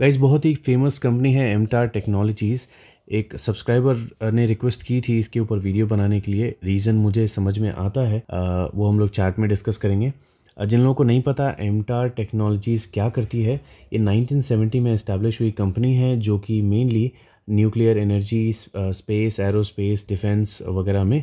guys बहुत ही famous company है एमटार टेक्नोलॉजीज़ एक सब्सक्राइबर ने रिक्वेस्ट की थी इसके ऊपर वीडियो बनाने के लिए रीज़न मुझे समझ में आता है आ, वो हम लोग चार्ट में डिस्कस करेंगे जिन लोगों को नहीं पता एमटार टेक्नोलॉजीज़ क्या करती है ये 1970 में इस्टेब्लिश हुई कंपनी है जो कि mainly nuclear energy space aerospace defence वगैरह में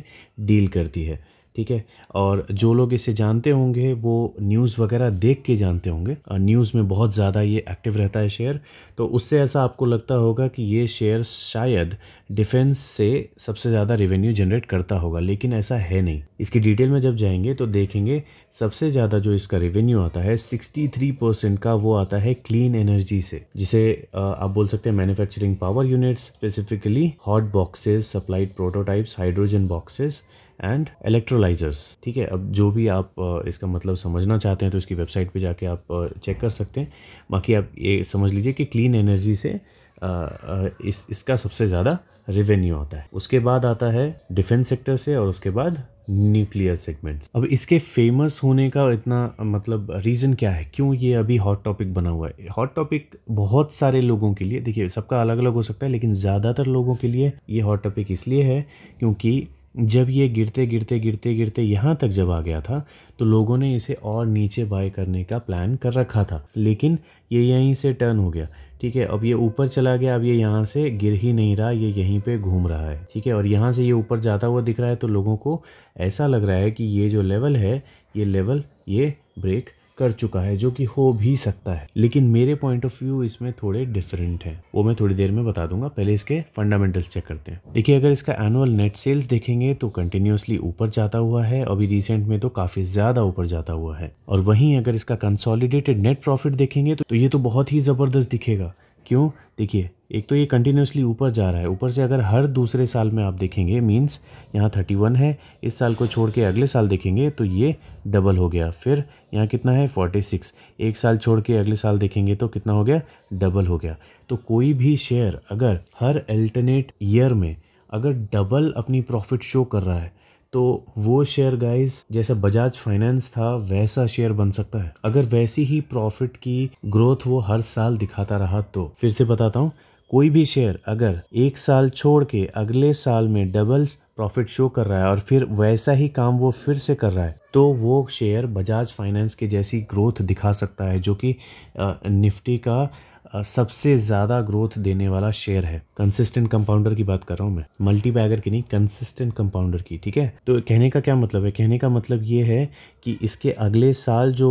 डील करती है ठीक है और जो लोग इसे जानते होंगे वो न्यूज़ वगैरह देख के जानते होंगे न्यूज़ में बहुत ज़्यादा ये एक्टिव रहता है शेयर तो उससे ऐसा आपको लगता होगा कि ये शेयर शायद डिफेंस से सबसे ज़्यादा रेवेन्यू जनरेट करता होगा लेकिन ऐसा है नहीं इसकी डिटेल में जब जाएंगे तो देखेंगे सबसे ज़्यादा जो इसका रेवेन्यू आता है सिक्सटी परसेंट का वो आता है क्लीन एनर्जी से जिसे आप बोल सकते हैं manufacturing power units specifically hot boxes supplied prototypes hydrogen boxes and electrolysers ठीक है अब जो भी आप इसका मतलब समझना चाहते हैं तो इसकी वेबसाइट पे जाके आप चेक कर सकते हैं बाकी आप ये समझ लीजिए कि क्लीन एनर्जी से इस इसका सबसे ज़्यादा रेवेन्यू आता है उसके बाद आता है डिफेंस सेक्टर से और उसके बाद न्यूक्लियर सेगमेंट्स अब इसके फेमस होने का इतना मतलब रीज़न क्या है क्यों ये अभी हॉट टॉपिक बना हुआ है हॉट टॉपिक बहुत सारे लोगों के लिए देखिए सबका अलग अलग हो सकता है लेकिन ज़्यादातर लोगों के लिए ये हॉट टॉपिक इसलिए है क्योंकि जब ये गिरते गिरते गिरते गिरते यहाँ तक जब आ गया था तो लोगों ने इसे और नीचे बाय करने का प्लान कर रखा था लेकिन ये यहीं से टर्न हो गया ठीक है अब ये ऊपर चला गया अब ये यहाँ से गिर ही नहीं रहा ये यहीं पे घूम रहा है ठीक है और यहाँ से ये ऊपर जाता हुआ दिख रहा है तो लोगों को ऐसा लग रहा है कि ये जो लेवल है ये लेवल ये ब्रेक कर चुका है जो कि हो भी सकता है लेकिन मेरे पॉइंट ऑफ व्यू इसमें थोड़े डिफरेंट हैं वो मैं थोड़ी देर में बता दूंगा पहले इसके फंडामेंटल्स चेक करते हैं देखिए अगर इसका एनुअल नेट सेल्स देखेंगे तो कंटिन्यूसली ऊपर जाता हुआ है अभी रिसेंट में तो काफी ज्यादा ऊपर जाता हुआ है और वहीं अगर इसका कंसोलिडेटेड नेट प्रॉफिट देखेंगे तो ये तो बहुत ही जबरदस्त दिखेगा क्यों देखिए एक तो ये कंटिन्यूसली ऊपर जा रहा है ऊपर से अगर हर दूसरे साल में आप देखेंगे मीन्स यहाँ थर्टी वन है इस साल को छोड़ के अगले साल देखेंगे तो ये डबल हो गया फिर यहाँ कितना है फोर्टी सिक्स एक साल छोड़ के अगले साल देखेंगे तो कितना हो गया डबल हो गया तो कोई भी शेयर अगर हर अल्टरनेट ईयर में अगर डबल अपनी प्रॉफिट शो कर रहा है तो वो शेयर गाइस जैसा बजाज फाइनेंस था वैसा शेयर बन सकता है अगर वैसी ही प्रॉफिट की ग्रोथ वो हर साल दिखाता रहा तो फिर से बताता हूँ कोई भी शेयर अगर एक साल छोड़ के अगले साल में डबल प्रॉफिट शो कर रहा है और फिर वैसा ही काम वो फिर से कर रहा है तो वो शेयर बजाज फाइनेंस के जैसी ग्रोथ दिखा सकता है जो कि निफ्टी का सबसे ज़्यादा ग्रोथ देने वाला शेयर है कंसिस्टेंट कंपाउंडर की बात कर रहा हूँ मैं मल्टी बैगर की नहीं कंसिस्टेंट कंपाउंडर की ठीक है तो कहने का क्या मतलब है कहने का मतलब ये है कि इसके अगले साल जो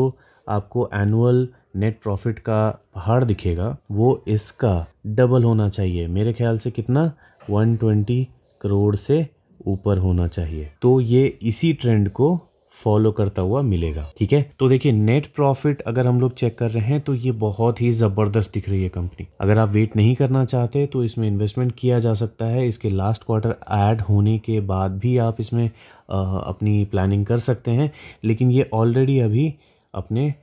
आपको एनुअल नेट प्रॉफिट का पहाड़ दिखेगा वो इसका डबल होना चाहिए मेरे ख्याल से कितना 120 करोड़ से ऊपर होना चाहिए तो ये इसी ट्रेंड को फॉलो करता हुआ मिलेगा ठीक है तो देखिए नेट प्रॉफिट अगर हम लोग चेक कर रहे हैं तो ये बहुत ही जबरदस्त दिख रही है कंपनी अगर आप वेट नहीं करना चाहते तो इसमें इन्वेस्टमेंट किया जा सकता है इसके लास्ट क्वार्टर ऐड होने के बाद भी आप इसमें आ, अपनी प्लानिंग कर सकते हैं लेकिन ये ऑलरेडी अभी अपने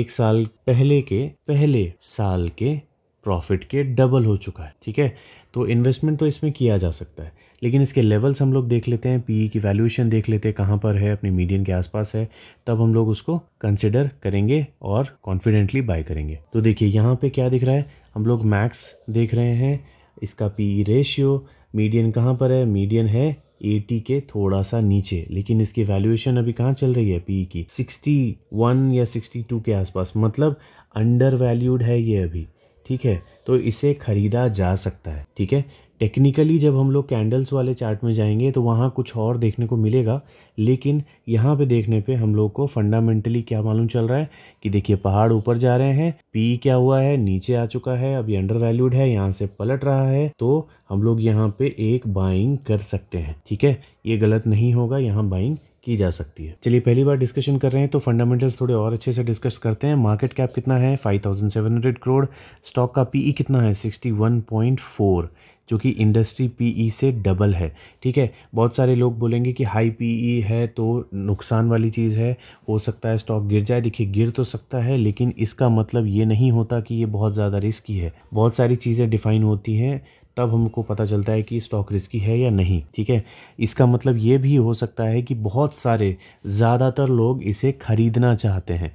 एक साल पहले के पहले साल के प्रॉफिट के डबल हो चुका है ठीक है तो इन्वेस्टमेंट तो इसमें किया जा सकता है लेकिन इसके लेवल्स हम लोग देख लेते हैं पीई e की वैल्यूएशन देख लेते हैं कहाँ पर है अपने मीडियम के आसपास है तब हम लोग उसको कंसिडर करेंगे और कॉन्फिडेंटली बाय करेंगे तो देखिए यहाँ पर क्या दिख रहा है हम लोग मैक्स देख रहे हैं इसका ई रेशियो मीडियन कहाँ पर है मीडियन है 80 के थोड़ा सा नीचे लेकिन इसकी वैल्यूएशन अभी कहाँ चल रही है पी e की 61 या 62 के आसपास मतलब अंडर वैल्यूड है ये अभी ठीक है तो इसे ख़रीदा जा सकता है ठीक है टेक्निकली जब हम लोग कैंडल्स वाले चार्ट में जाएंगे तो वहाँ कुछ और देखने को मिलेगा लेकिन यहाँ पे देखने पे हम लोग को फंडामेंटली क्या मालूम चल रहा है कि देखिए पहाड़ ऊपर जा रहे हैं पी क्या हुआ है नीचे आ चुका है अभी अंडर वैल्यूड है यहाँ से पलट रहा है तो हम लोग यहाँ पे एक बाइंग कर सकते हैं ठीक है ये गलत नहीं होगा यहाँ बाइंग की जा सकती है चलिए पहली बार डिस्कशन कर रहे हैं तो फंडामेंटल्स थोड़े और अच्छे से डिस्कस करते हैं मार्केट कैप कितना है 5,700 करोड़ स्टॉक का पीई e कितना है 61.4 जो कि इंडस्ट्री पीई e से डबल है ठीक है बहुत सारे लोग बोलेंगे कि हाई पीई e है तो नुकसान वाली चीज़ है हो सकता है स्टॉक गिर जाए देखिए गिर तो सकता है लेकिन इसका मतलब ये नहीं होता कि ये बहुत ज़्यादा रिस्की है बहुत सारी चीज़ें डिफाइन होती हैं तब हमको पता चलता है कि स्टॉक रिस्की है या नहीं ठीक है इसका मतलब ये भी हो सकता है कि बहुत सारे ज़्यादातर लोग इसे ख़रीदना चाहते हैं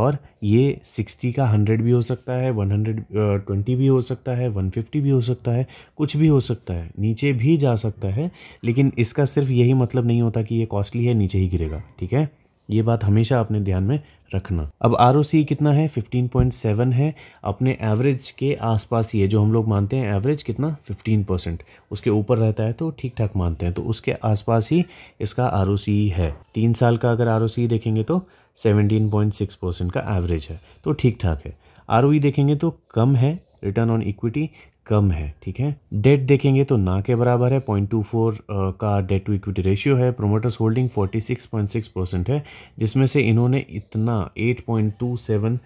और ये सिक्सटी का हंड्रेड भी हो सकता है वन हंड्रेड ट्वेंटी भी हो सकता है वन फिफ्टी भी हो सकता है कुछ भी हो सकता है नीचे भी जा सकता है लेकिन इसका सिर्फ यही मतलब नहीं होता कि ये कॉस्टली है नीचे ही गिरेगा ठीक है ये बात हमेशा अपने ध्यान में रखना अब आर कितना है 15.7 है अपने एवरेज के आसपास ये जो हम लोग मानते हैं एवरेज कितना 15 परसेंट उसके ऊपर रहता है तो ठीक ठाक मानते हैं तो उसके आसपास ही इसका आर है तीन साल का अगर आर देखेंगे तो 17.6 परसेंट का एवरेज है तो ठीक ठाक है आर e देखेंगे तो कम है रिटर्न ऑन इक्विटी कम है ठीक है डेट देखेंगे तो ना के बराबर है पॉइंट टू फोर का डेट टू इक्विटी रेशियो है promoters holding forty six point six percent है जिसमें से इन्होंने इतना एट पॉइंट टू सेवन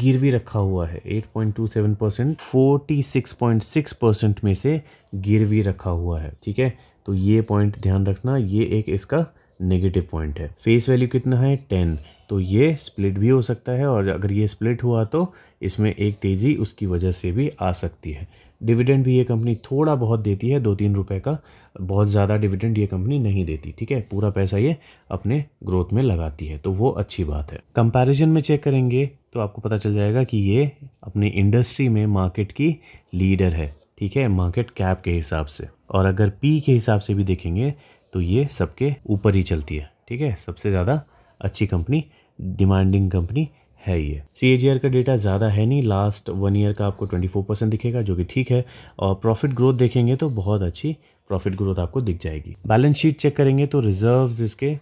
गिरवी रखा हुआ है eight point two seven percent forty six point six percent में से गिरवी रखा हुआ है ठीक है तो ये पॉइंट ध्यान रखना ये एक इसका नेगेटिव पॉइंट है फेस वैल्यू कितना है टेन तो ये स्प्लिट भी हो सकता है और अगर ये स्प्लिट हुआ तो इसमें एक तेज़ी उसकी वजह से भी आ सकती है डिविडेंड भी ये कंपनी थोड़ा बहुत देती है दो तीन रुपए का बहुत ज़्यादा डिविडेंड ये कंपनी नहीं देती ठीक है पूरा पैसा ये अपने ग्रोथ में लगाती है तो वो अच्छी बात है कंपैरिजन में चेक करेंगे तो आपको पता चल जाएगा कि ये अपनी इंडस्ट्री में मार्केट की लीडर है ठीक है मार्केट कैप के हिसाब से और अगर पी के हिसाब से भी देखेंगे तो ये सबके ऊपर ही चलती है ठीक है सबसे ज़्यादा अच्छी कंपनी डिमांडिंग कंपनी है ये सी का डेटा ज़्यादा है नहीं लास्ट वन ईयर का आपको 24 परसेंट दिखेगा जो कि ठीक है और प्रॉफिट ग्रोथ देखेंगे तो बहुत अच्छी प्रॉफिट ग्रोथ आपको दिख जाएगी बैलेंस शीट चेक करेंगे तो रिजर्व्स इसके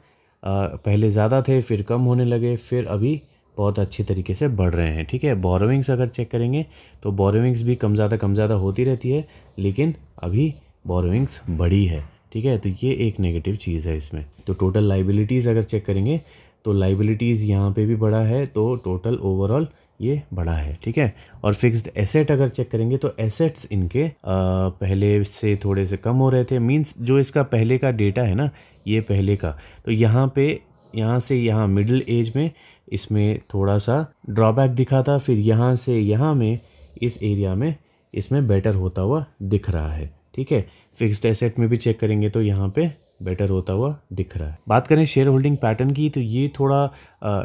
पहले ज़्यादा थे फिर कम होने लगे फिर अभी बहुत अच्छे तरीके से बढ़ रहे हैं ठीक है बोरोविंग्स अगर चेक करेंगे तो बोरोविंग्स भी कम ज़्यादा कम ज़्यादा होती रहती है लेकिन अभी बोरोविंग्स बढ़ी है ठीक है तो ये एक नेगेटिव चीज़ है इसमें तो टोटल लाइबिलिटीज़ अगर चेक करेंगे तो लाइबिलिटीज़ यहाँ पे भी बड़ा है तो टोटल ओवरऑल ये बड़ा है ठीक है और फिक्स्ड एसेट अगर चेक करेंगे तो एसेट्स इनके आ, पहले से थोड़े से कम हो रहे थे मींस जो इसका पहले का डेटा है ना ये पहले का तो यहाँ पे यहाँ से यहाँ मिडिल एज में इसमें थोड़ा सा ड्रॉबैक दिखा था फिर यहाँ से यहाँ में इस एरिया में इसमें बेटर होता हुआ दिख रहा है ठीक है फिक्स्ड एसेट में भी चेक करेंगे तो यहाँ पे बेटर होता हुआ दिख रहा है बात करें शेयर होल्डिंग पैटर्न की तो ये थोड़ा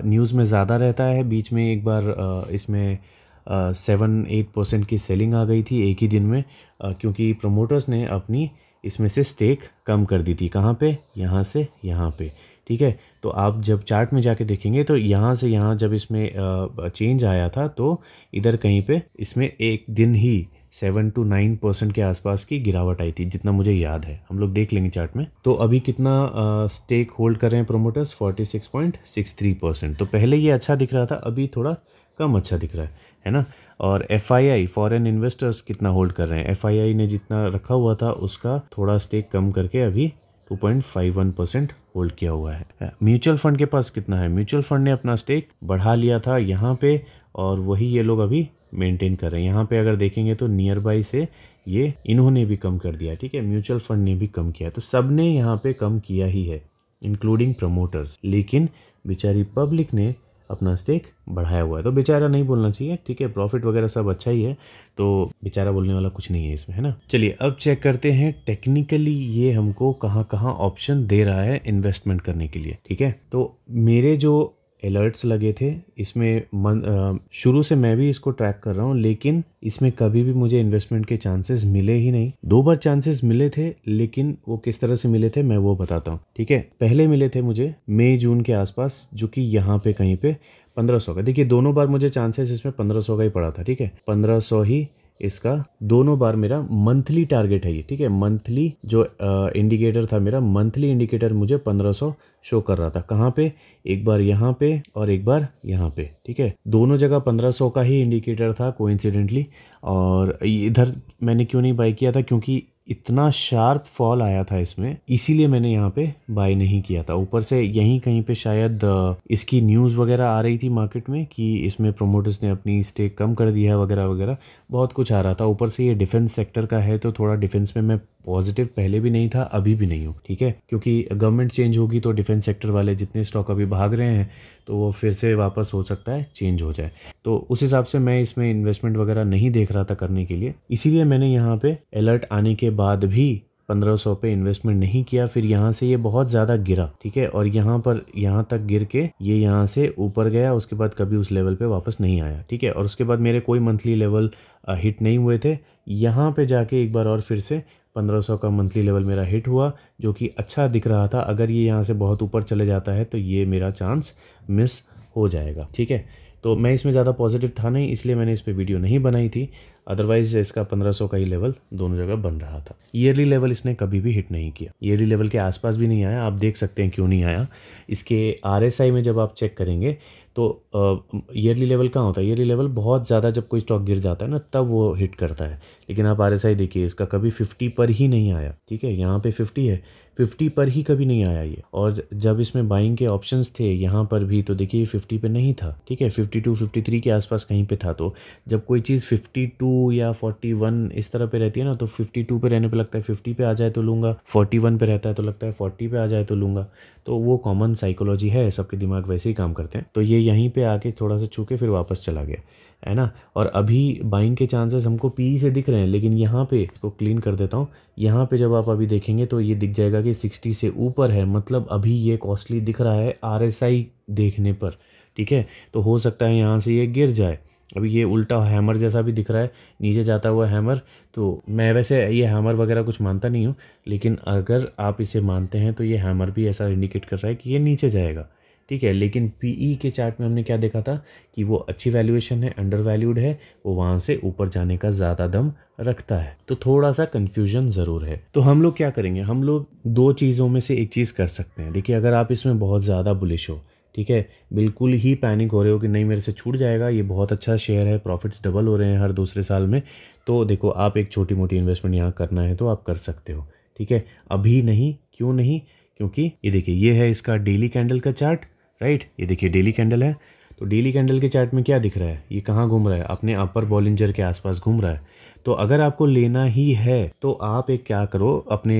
न्यूज़ में ज़्यादा रहता है बीच में एक बार इसमें सेवन एट परसेंट की सेलिंग आ गई थी एक ही दिन में क्योंकि प्रमोटर्स ने अपनी इसमें से स्टेक कम कर दी थी कहाँ पे यहाँ से यहाँ पे ठीक है तो आप जब चार्ट में जाके देखेंगे तो यहाँ से यहाँ जब इसमें चेंज आया था तो इधर कहीं पे इसमें एक दिन ही सेवन टू नाइन परसेंट के आसपास की गिरावट आई थी जितना मुझे याद है हम लोग देख लेंगे चार्ट में तो अभी कितना स्टेक होल्ड कर रहे हैं promoters forty six point six three percent तो पहले ये अच्छा दिख रहा था अभी थोड़ा कम अच्छा दिख रहा है है ना और F I I foreign investors कितना होल्ड कर रहे हैं एफ आई आई ने जितना रखा हुआ था उसका थोड़ा स्टेक कम करके अभी वन परसेंट होल्ड किया हुआ है म्यूचुअल फंड के पास कितना है म्यूचुअल फंड ने अपना स्टेक बढ़ा लिया था यहाँ पे और वही ये लोग अभी मेंटेन कर रहे हैं यहाँ पे अगर देखेंगे तो नियर बाई से ये इन्होंने भी कम कर दिया ठीक है म्यूचुअल फंड ने भी कम किया तो सब ने यहाँ पे कम किया ही है इंक्लूडिंग प्रमोटर्स लेकिन बेचारी पब्लिक ने अपना स्टेक बढ़ाया हुआ है तो बेचारा नहीं बोलना चाहिए ठीक है प्रॉफिट वगैरह सब अच्छा ही है तो बेचारा बोलने वाला कुछ नहीं है इसमें है ना चलिए अब चेक करते हैं टेक्निकली ये हमको कहाँ कहाँ ऑप्शन दे रहा है इन्वेस्टमेंट करने के लिए ठीक है तो मेरे जो अलर्ट्स लगे थे इसमें मन शुरू से मैं भी इसको ट्रैक कर रहा हूँ लेकिन इसमें कभी भी मुझे इन्वेस्टमेंट के चांसेस मिले ही नहीं दो बार चांसेस मिले थे लेकिन वो किस तरह से मिले थे मैं वो बताता हूँ ठीक है पहले मिले थे मुझे मई जून के आसपास जो कि यहाँ पे कहीं पे पंद्रह सौ का देखिए दोनों बार मुझे चांसेस इसमें पंद्रह सौ का ही पड़ा था ठीक है पंद्रह सौ ही इसका दोनों बार मेरा मंथली टारगेट है ये ठीक है मंथली जो इंडिकेटर था मेरा मंथली इंडिकेटर मुझे 1500 शो कर रहा था कहाँ पे एक बार यहाँ पे और एक बार यहाँ पे ठीक है दोनों जगह 1500 का ही इंडिकेटर था कोइंसिडेंटली और इधर मैंने क्यों नहीं बाई किया था क्योंकि इतना शार्प फॉल आया था इसमें इसीलिए मैंने यहाँ पे बाय नहीं किया था ऊपर से यहीं कहीं पे शायद इसकी न्यूज़ वगैरह आ रही थी मार्केट में कि इसमें प्रोमोटर्स ने अपनी स्टेक कम कर दिया है वगैरह वगैरह बहुत कुछ आ रहा था ऊपर से ये डिफेंस सेक्टर का है तो थोड़ा डिफेंस में मैं पॉजिटिव पहले भी नहीं था अभी भी नहीं हूँ ठीक है क्योंकि गवर्नमेंट चेंज होगी तो डिफेंस सेक्टर वाले जितने स्टॉक अभी भाग रहे हैं तो वो फिर से वापस हो सकता है चेंज हो जाए तो उस हिसाब से मैं इसमें इन्वेस्टमेंट वगैरह नहीं देख रहा था करने के लिए इसीलिए मैंने यहाँ पे अलर्ट आने के बाद भी 1500 पे इन्वेस्टमेंट नहीं किया फिर यहाँ से ये बहुत ज़्यादा गिरा ठीक है और यहाँ पर यहाँ तक गिर के ये यहाँ से ऊपर गया उसके बाद कभी उस लेवल पे वापस नहीं आया ठीक है और उसके बाद मेरे कोई मंथली लेवल हिट नहीं हुए थे यहाँ पे जाके एक बार और फिर से 1500 का मंथली लेवल मेरा हिट हुआ जो कि अच्छा दिख रहा था अगर ये यहाँ से बहुत ऊपर चले जाता है तो ये मेरा चांस मिस हो जाएगा ठीक है तो मैं इसमें ज़्यादा पॉजिटिव था नहीं इसलिए मैंने इस पर वीडियो नहीं बनाई थी अदरवाइज इसका 1500 का ही लेवल दोनों जगह बन रहा था ईयरली लेवल इसने कभी भी हिट नहीं किया ईयरली लेवल के आसपास भी नहीं आया आप देख सकते हैं क्यों नहीं आया इसके आर में जब आप चेक करेंगे तो ईयरली लेवल कहाँ होता है ईयरली लेवल बहुत ज़्यादा जब कोई स्टॉक गिर जाता है ना तब वो हिट करता है लेकिन आप आर देखिए इसका कभी फिफ्टी पर ही नहीं आया ठीक है यहाँ पर फिफ्टी है फिफ्टी पर ही कभी नहीं आया ये और जब इसमें बाइंग के ऑप्शन थे यहाँ पर भी तो देखिए ये फिफ्टी पर नहीं था ठीक है फिफ्टी टू फिफ्टी थ्री के आसपास कहीं पर था तो जब कोई चीज़ फिफ्टी टू या फोर्टी वन इस तरह पे रहती है ना तो फिफ्टी टू पर रहने पर लगता है फिफ्टी पर आ जाए तो लूँगा फोर्टी वन पर रहता है तो लगता है फोर्टी पर आ जाए तो लूँगा तो वो कॉमन साइकोलॉजी है सबके दिमाग वैसे ही काम करते हैं तो ये यहीं पर आके थोड़ा सा छू के फिर वापस चला गया है ना और अभी बाइंग के चांसेस हमको पी e से दिख रहे हैं लेकिन यहाँ पे इसको क्लीन कर देता हूँ यहाँ पे जब आप अभी देखेंगे तो ये दिख जाएगा कि 60 से ऊपर है मतलब अभी ये कॉस्टली दिख रहा है आर देखने पर ठीक है तो हो सकता है यहाँ से ये गिर जाए अभी ये उल्टा हैमर जैसा भी दिख रहा है नीचे जाता हुआ हैमर तो मैं वैसे ये हैमर वगैरह कुछ मानता नहीं हूँ लेकिन अगर आप इसे मानते हैं तो ये हैमर भी ऐसा इंडिकेट कर रहा है कि ये नीचे जाएगा ठीक है लेकिन पीई e के चार्ट में हमने क्या देखा था कि वो अच्छी वैल्यूएशन है अंडर वैल्यूड है वो वहाँ से ऊपर जाने का ज़्यादा दम रखता है तो थोड़ा सा कन्फ्यूजन ज़रूर है तो हम लोग क्या करेंगे हम लोग दो चीज़ों में से एक चीज़ कर सकते हैं देखिए अगर आप इसमें बहुत ज़्यादा बुलिश हो ठीक है बिल्कुल ही पैनिक हो रहे हो कि नहीं मेरे से छूट जाएगा ये बहुत अच्छा शेयर है प्रॉफिट्स डबल हो रहे हैं हर दूसरे साल में तो देखो आप एक छोटी मोटी इन्वेस्टमेंट यहाँ करना है तो आप कर सकते हो ठीक है अभी नहीं क्यों नहीं क्योंकि ये देखिए ये है इसका डेली कैंडल का चार्ट राइट ये देखिए डेली कैंडल है तो डेली कैंडल के चार्ट में क्या दिख रहा है ये कहाँ घूम रहा है अपने अपर बॉलिंजर के आसपास घूम रहा है तो अगर आपको लेना ही है तो आप एक क्या करो अपने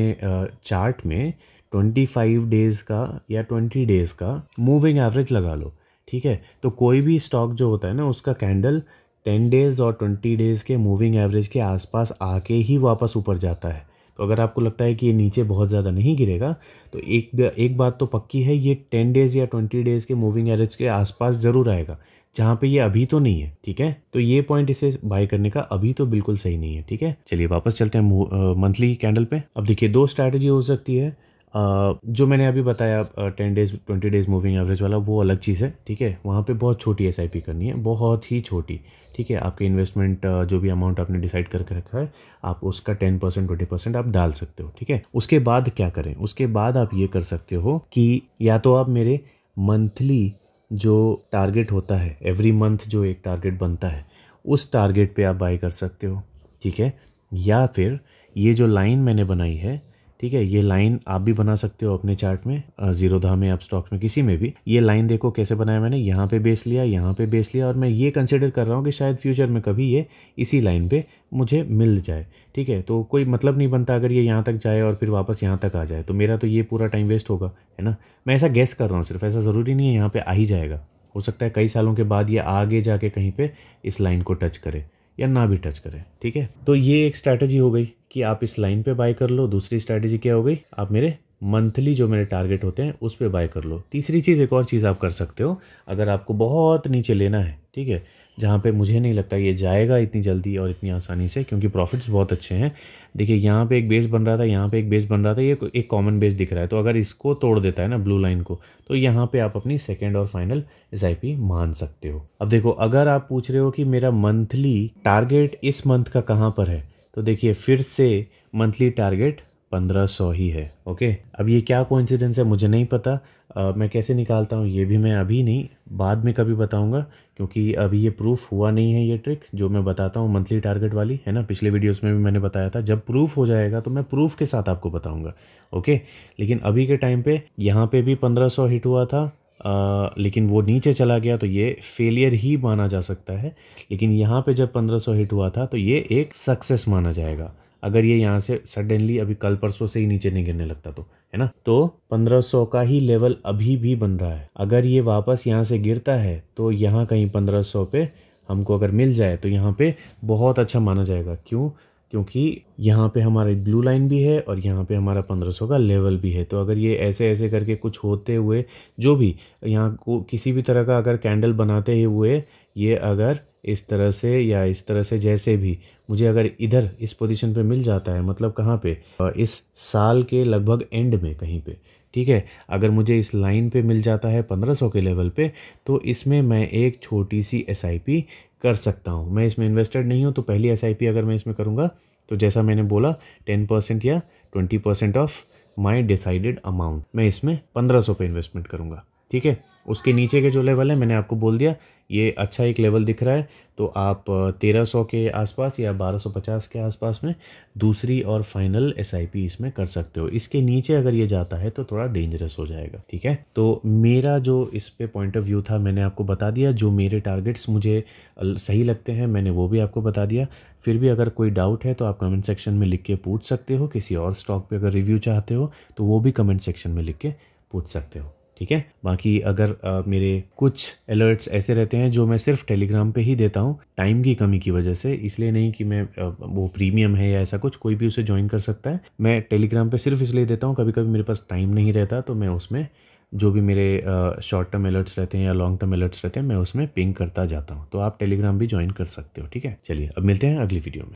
चार्ट में 25 डेज़ का या 20 डेज़ का मूविंग एवरेज लगा लो ठीक है तो कोई भी स्टॉक जो होता है ना उसका कैंडल 10 डेज़ और 20 डेज़ के मूविंग एवरेज के आसपास आके ही वापस ऊपर जाता है तो अगर आपको लगता है कि ये नीचे बहुत ज़्यादा नहीं गिरेगा तो एक एक बात तो पक्की है ये टेन डेज़ या ट्वेंटी डेज़ के मूविंग एवरेज के आसपास ज़रूर आएगा जहाँ पे ये अभी तो नहीं है ठीक है तो ये पॉइंट इसे बाय करने का अभी तो बिल्कुल सही नहीं है ठीक है चलिए वापस चलते हैं मंथली कैंडल पे अब देखिए दो स्ट्रैटेजी हो सकती है जो मैंने अभी बताया ten days twenty days moving average वाला वो अलग चीज़ है ठीक है वहाँ पे बहुत छोटी एस करनी है बहुत ही छोटी ठीक है आपके इन्वेस्टमेंट जो भी अमाउंट आपने डिसाइड करके रखा है आप उसका टेन परसेंट ट्वेंटी परसेंट आप डाल सकते हो ठीक है उसके बाद क्या करें उसके बाद आप ये कर सकते हो कि या तो आप मेरे मंथली जो टारगेट होता है एवरी मंथ जो एक टारगेट बनता है उस टारगेट पे आप बाई कर सकते हो ठीक है या फिर ये जो लाइन मैंने बनाई है ठीक है ये लाइन आप भी बना सकते हो अपने चार्ट में जीरो धा में आप स्टॉक में किसी में भी ये लाइन देखो कैसे बनाया मैंने यहाँ पे बेस लिया यहाँ पे बेस लिया और मैं ये कंसिडर कर रहा हूँ कि शायद फ्यूचर में कभी ये इसी लाइन पे मुझे मिल जाए ठीक है तो कोई मतलब नहीं बनता अगर ये यहाँ तक जाए और फिर वापस यहाँ तक आ जाए तो मेरा तो ये पूरा टाइम वेस्ट होगा है ना मैं ऐसा गेस कर रहा हूँ सिर्फ ऐसा ज़रूरी नहीं है यहाँ पर आ ही जाएगा हो सकता है कई सालों के बाद ये आगे जाके कहीं पर इस लाइन को टच करे या ना भी टच करे ठीक है तो ये एक स्ट्रैटेजी हो गई कि आप इस लाइन पे बाय कर लो दूसरी स्ट्रैटेजी क्या हो गई आप मेरे मंथली जो मेरे टारगेट होते हैं उस पर बाय कर लो तीसरी चीज़ एक और चीज़ आप कर सकते हो अगर आपको बहुत नीचे लेना है ठीक है जहाँ पे मुझे नहीं लगता ये जाएगा इतनी जल्दी और इतनी आसानी से क्योंकि प्रॉफिट्स बहुत अच्छे हैं देखिए यहाँ पे एक बेस बन रहा था यहाँ पे एक बेस बन रहा था ये एक कॉमन बेस दिख रहा है तो अगर इसको तोड़ देता है ना ब्लू लाइन को तो यहाँ पे आप अपनी सेकेंड और फाइनल एस मान सकते हो अब देखो अगर आप पूछ रहे हो कि मेरा मंथली टारगेट इस मंथ का कहाँ पर है तो देखिए फिर से मंथली टारगेट पंद्रह सौ ही है ओके अब ये क्या कोइंसिडेंस है मुझे नहीं पता आ, मैं कैसे निकालता हूँ ये भी मैं अभी नहीं बाद में कभी बताऊँगा क्योंकि अभी ये प्रूफ हुआ नहीं है ये ट्रिक जो मैं बताता हूँ मंथली टारगेट वाली है ना पिछले वीडियोस में भी मैंने बताया था जब प्रूफ हो जाएगा तो मैं प्रूफ के साथ आपको बताऊँगा ओके लेकिन अभी के टाइम पर यहाँ पर भी पंद्रह हिट हुआ था आ, लेकिन वो नीचे चला गया तो ये फेलियर ही माना जा सकता है लेकिन यहाँ पे जब 1500 हिट हुआ था तो ये एक सक्सेस माना जाएगा अगर ये यहाँ से सडनली अभी कल परसों से ही नीचे नहीं गिरने लगता तो है ना तो 1500 का ही लेवल अभी भी बन रहा है अगर ये वापस यहाँ से गिरता है तो यहाँ कहीं 1500 पे हमको अगर मिल जाए तो यहाँ पे बहुत अच्छा माना जाएगा क्यों क्योंकि यहाँ पे हमारी ब्लू लाइन भी है और यहाँ पे हमारा 1500 का लेवल भी है तो अगर ये ऐसे ऐसे करके कुछ होते हुए जो भी यहाँ को किसी भी तरह का अगर कैंडल बनाते हुए ये अगर इस तरह से या इस तरह से जैसे भी मुझे अगर इधर इस पोजीशन पे मिल जाता है मतलब कहाँ पे इस साल के लगभग एंड में कहीं पे ठीक है अगर मुझे इस लाइन पे मिल जाता है 1500 के लेवल पे तो इसमें मैं एक छोटी सी एस कर सकता हूँ मैं इसमें इन्वेस्टेड नहीं हूँ तो पहली एस अगर मैं इसमें करूँगा तो जैसा मैंने बोला टेन परसेंट या twenty percent of my decided amount मैं इसमें पंद्रह सौ पे इन्वेस्टमेंट करूँगा ठीक है उसके नीचे के जो लेवल है मैंने आपको बोल दिया ये अच्छा एक लेवल दिख रहा है तो आप 1300 के आसपास या 1250 के आसपास में दूसरी और फाइनल एस इसमें कर सकते हो इसके नीचे अगर ये जाता है तो थोड़ा डेंजरस हो जाएगा ठीक है तो मेरा जो इस पे पॉइंट ऑफ व्यू था मैंने आपको बता दिया जो मेरे टारगेट्स मुझे सही लगते हैं मैंने वो भी आपको बता दिया फिर भी अगर कोई डाउट है तो आप कमेंट सेक्शन में लिख के पूछ सकते हो किसी और स्टॉक पर अगर रिव्यू चाहते हो तो वो भी कमेंट सेक्शन में लिख के पूछ सकते हो ठीक है बाकी अगर आ, मेरे कुछ अलर्ट्स ऐसे रहते हैं जो मैं सिर्फ टेलीग्राम पे ही देता हूँ टाइम की कमी की वजह से इसलिए नहीं कि मैं आ, वो प्रीमियम है या ऐसा कुछ कोई भी उसे ज्वाइन कर सकता है मैं टेलीग्राम पे सिर्फ इसलिए देता हूँ कभी कभी मेरे पास टाइम नहीं रहता तो मैं उसमें जो भी मेरे शॉर्ट टर्म अलर्ट्स रहते हैं या लॉन्ग टर्म अलर्ट्स रहते हैं मैं उसमें पिंग करता जाता हूँ तो आप टेलीग्राम भी ज्वाइन कर सकते हो ठीक है चलिए अब मिलते हैं अगली वीडियो में